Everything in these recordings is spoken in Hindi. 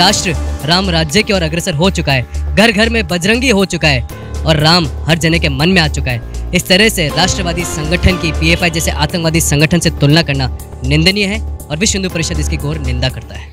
राष्ट्र राम राज्य की ओर अग्रसर हो चुका है घर घर में बजरंगी हो चुका है और राम हर जने के मन में आ चुका है इस तरह से राष्ट्रवादी संगठन की पीएफआई जैसे आतंकवादी संगठन से तुलना करना निंदनीय है और विश्व हिंदू परिषद इसकी घोर निंदा करता है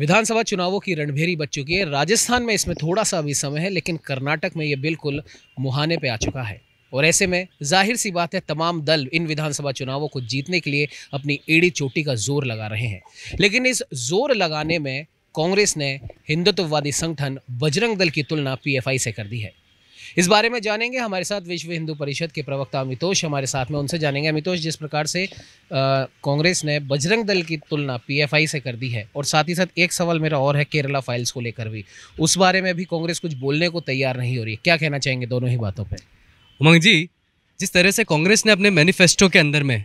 विधानसभा चुनावों की रणभेरी बच चुकी है राजस्थान में इसमें थोड़ा सा भी समय है लेकिन कर्नाटक में ये बिल्कुल मुहाने पे आ चुका है और ऐसे में जाहिर सी बात है तमाम दल इन विधानसभा चुनावों को जीतने के लिए अपनी एड़ी चोटी का जोर लगा रहे हैं लेकिन इस जोर लगाने में कांग्रेस ने हिंदुत्ववादी संगठन बजरंग दल की तुलना पीएफआई से कर दी है इस बारे में जानेंगे हमारे साथ विश्व हिंदू परिषद के प्रवक्ता अमितोष हमारे साथ में उनसे जानेंगे अमितोष जिस प्रकार से कांग्रेस ने बजरंग दल की तुलना पीएफआई से कर दी है और साथ ही साथ एक सवाल मेरा और है केरला फाइल्स को लेकर भी उस बारे में भी कांग्रेस कुछ बोलने को तैयार नहीं हो रही क्या कहना चाहेंगे दोनों ही बातों पर उमंग जी जिस तरह से कांग्रेस ने अपने मैनिफेस्टो के अंदर में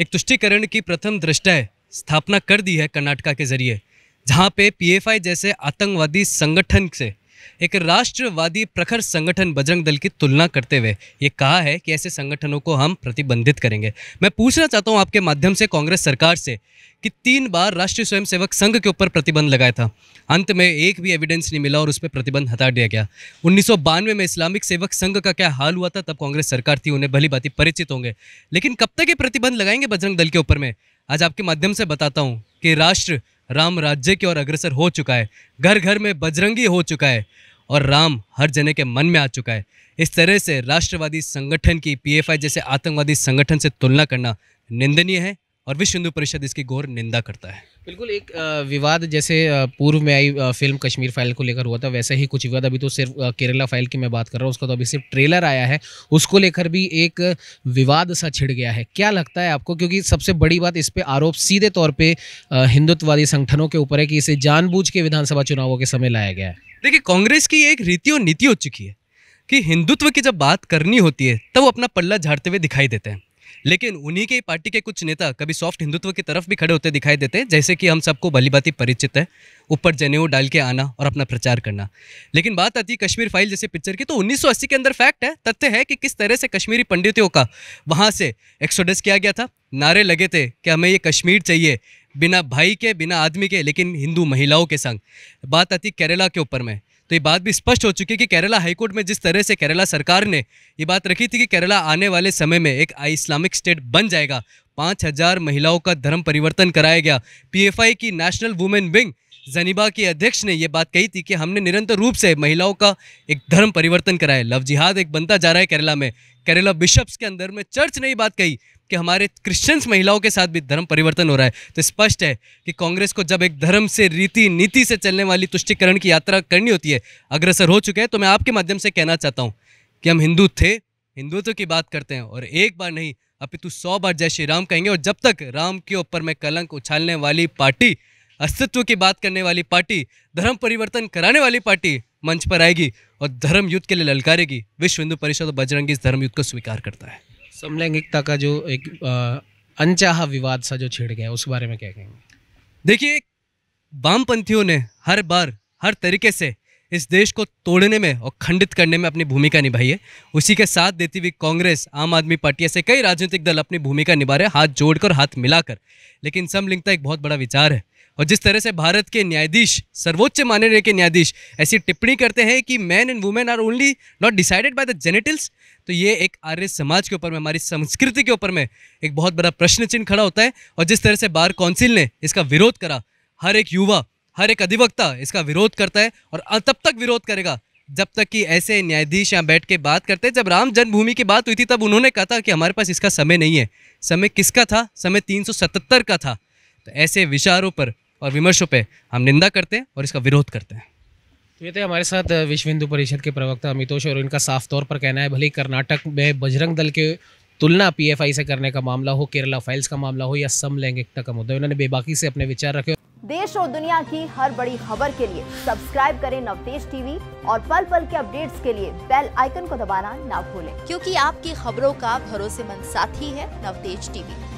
एक तुष्टिकरण की प्रथम दृष्टा स्थापना कर दी है कर्नाटका के जरिए जहाँ पे पीएफआई जैसे आतंकवादी संगठन से एक राष्ट्रवादी प्रखर संगठन बजरंग दल की तुलना करते हुए ये कहा है कि ऐसे संगठनों को हम प्रतिबंधित करेंगे मैं पूछना चाहता हूँ आपके माध्यम से कांग्रेस सरकार से कि तीन बार राष्ट्रीय स्वयंसेवक संघ के ऊपर प्रतिबंध लगाया था अंत में एक भी एविडेंस नहीं मिला और उस पर प्रतिबंध हटा दिया गया उन्नीस में इस्लामिक सेवक संघ का क्या हाल हुआ था तब कांग्रेस सरकार थी उन्हें भली बाती परिचित होंगे लेकिन कब तक ये प्रतिबंध लगाएंगे बजरंग दल के ऊपर में आज आपके माध्यम से बताता हूँ कि राष्ट्र राम राज्य की ओर अग्रसर हो चुका है घर घर में बजरंगी हो चुका है और राम हर जने के मन में आ चुका है इस तरह से राष्ट्रवादी संगठन की पीएफआई जैसे आतंकवादी संगठन से तुलना करना निंदनीय है और विश्व हिंदू परिषद इसकी घोर निंदा करता है बिल्कुल एक विवाद जैसे पूर्व में आई फिल्म कश्मीर फाइल को लेकर हुआ था वैसा ही कुछ विवाद अभी तो सिर्फ केरला फाइल की मैं बात कर रहा हूँ उसका तो अभी सिर्फ ट्रेलर आया है उसको लेकर भी एक विवाद सा छिड़ गया है क्या लगता है आपको क्योंकि सबसे बड़ी बात इस पर आरोप सीधे तौर पर हिंदुत्ववादी संगठनों के ऊपर है कि इसे जानबूझ के विधानसभा चुनावों के समय लाया गया है देखिए कांग्रेस की एक रीति और नीति हो चुकी है कि हिंदुत्व की जब बात करनी होती है तब वो अपना पल्ला झाड़ते हुए दिखाई देते हैं लेकिन उन्हीं के पार्टी के कुछ नेता कभी सॉफ्ट हिंदुत्व की तरफ भी खड़े होते दिखाई देते हैं जैसे कि हम सबको भली बाती परिचित है ऊपर जनेऊ डाल के आना और अपना प्रचार करना लेकिन बात आती है कश्मीर फाइल जैसे पिक्चर की तो 1980 के अंदर फैक्ट है तथ्य है कि किस तरह से कश्मीरी पंडितों का वहाँ से एक्सोडस किया गया था नारे लगे थे कि हमें ये कश्मीर चाहिए बिना भाई के बिना आदमी के लेकिन हिंदू महिलाओं के संग बात आती केरला के ऊपर में तो ये बात भी स्पष्ट हो चुकी है कि केरला हाईकोर्ट में जिस तरह से केरला सरकार ने ये बात रखी थी कि केरला आने वाले समय में एक इस्लामिक स्टेट बन जाएगा पाँच हज़ार महिलाओं का धर्म परिवर्तन कराया गया पीएफआई की नेशनल वुमेन विंग जनीबा के अध्यक्ष ने यह बात कही थी कि हमने निरंतर रूप से महिलाओं का एक धर्म परिवर्तन कराया लव जिहाद एक बनता जा रहा है केरला में केरला बिशप्स के अंदर में चर्च ने बात कही कि हमारे क्रिश्चियंस महिलाओं के साथ भी धर्म परिवर्तन हो रहा है तो स्पष्ट है कि कांग्रेस को जब एक धर्म से रीति नीति से चलने वाली तुष्टिकरण की यात्रा करनी होती है अग्रसर हो चुके हैं तो मैं आपके माध्यम से कहना चाहता हूँ कि हम हिंदू थे हिंदुत्व की बात करते हैं और एक बार नहीं अपितु सौ बार जय श्री राम कहेंगे और जब तक राम के ऊपर में कलंक उछालने वाली पार्टी अस्तित्व की बात करने वाली पार्टी धर्म परिवर्तन कराने वाली पार्टी मंच पर आएगी और धर्म युद्ध के लिए ललकारेगी विश्व हिंदू परिषद और बजरंगी इस धर्म युद्ध को स्वीकार करता है समलैंगिकता का जो एक अनचाहा विवाद सा जो छिड़ गया उस बारे में क्या कहेंगे देखिए वामपंथियों ने हर बार हर तरीके से इस देश को तोड़ने में और खंडित करने में अपनी भूमिका निभाई है उसी के साथ देती हुई कांग्रेस आम आदमी पार्टी ऐसे कई राजनीतिक दल अपनी भूमिका निभा रहे हाथ जोड़कर हाथ मिलाकर लेकिन समलिंगता एक बहुत बड़ा विचार है और जिस तरह से भारत के न्यायाधीश सर्वोच्च माननीय के न्यायाधीश ऐसी टिप्पणी करते हैं कि man and women are only not decided by the genitals तो ये एक आर्य समाज के ऊपर में हमारी संस्कृति के ऊपर में एक बहुत बड़ा प्रश्न चिन्ह खड़ा होता है और जिस तरह से बार काउंसिल ने इसका विरोध करा हर एक युवा हर एक अधिवक्ता इसका विरोध करता है और तब तक विरोध करेगा जब तक कि ऐसे न्यायाधीश यहाँ बैठ के बात करते हैं जब राम जन्मभूमि की बात हुई थी तब उन्होंने कहा था कि हमारे पास इसका समय नहीं है समय किसका था समय 377 का था तो ऐसे विचारों पर और विमर्शों पे हम निंदा करते हैं और इसका विरोध करते हैं तो ये थे तो हमारे साथ विश्व हिंदू परिषद के प्रवक्ता अमितोष और इनका साफ तौर पर कहना है भले कर्नाटक में बजरंग दल के तुलना पीएफआई से करने का मामला हो केरला फाइल्स का मामला हो या समलैंगिकता का मुद्दा उन्होंने बेबाकी से अपने विचार रखे देश और दुनिया की हर बड़ी खबर के लिए सब्सक्राइब करें नवदेश टीवी और पल पल के अपडेट्स के लिए बेल आइकन को दबाना ना भूलें क्योंकि आपकी खबरों का भरोसेमंद साथी है नवतेज टीवी